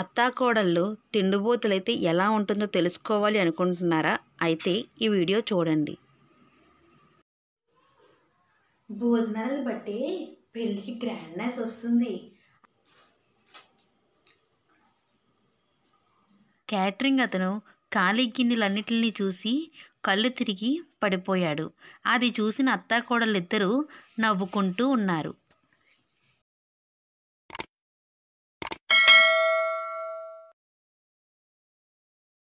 అత్తాకోడళ్ళు తిండిబోతులైతే ఎలా ఉంటుందో తెలుసుకోవాలి అనుకుంటున్నారా అయితే ఈ వీడియో చూడండి భోజనాలు బట్టి పెళ్ళికి గ్రాండ్నెస్ వస్తుంది క్యాటరింగ్ అతను ఖాళీ గిన్నెలన్నిటిని చూసి కళ్ళు తిరిగి పడిపోయాడు అది చూసిన అత్తాకోడళ్ళిద్దరూ నవ్వుకుంటూ ఉన్నారు